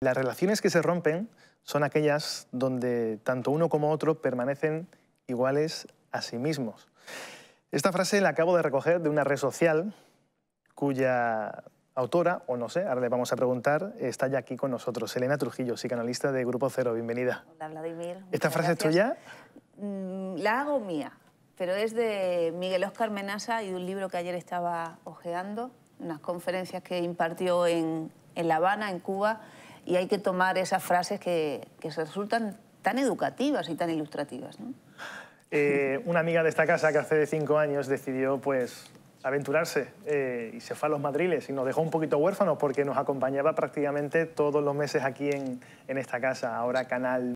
Las relaciones que se rompen son aquellas donde tanto uno como otro permanecen iguales a sí mismos. Esta frase la acabo de recoger de una red social cuya autora, o no sé, ahora le vamos a preguntar, está ya aquí con nosotros. Elena Trujillo, psicanalista de Grupo Cero, bienvenida. Hola Vladimir. ¿Esta frase es tuya? Mm, la hago mía, pero es de Miguel Óscar Menaza y de un libro que ayer estaba hojeando, unas conferencias que impartió en, en La Habana, en Cuba, y hay que tomar esas frases que, resultan tan educativas y tan ilustrativas. ¿no? Eh, una amiga de esta casa que hace cinco años decidió pues, aventurarse eh, y se fue a los madriles y nos dejó un poquito huérfanos porque nos acompañaba prácticamente todos los meses aquí en, en esta casa, ahora Canal